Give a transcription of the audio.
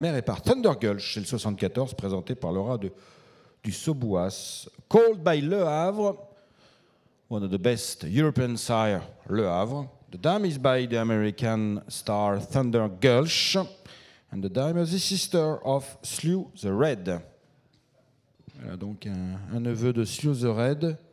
Mère et par Thunder Gulch, c'est le 74, présenté par Laura de, du Sobouas. Called by Le Havre, one of the best European sire, Le Havre. The dime is by the American star Thunder Gulch, and the dime is the sister of Slew the Red. Voilà donc un neveu de Slew the Red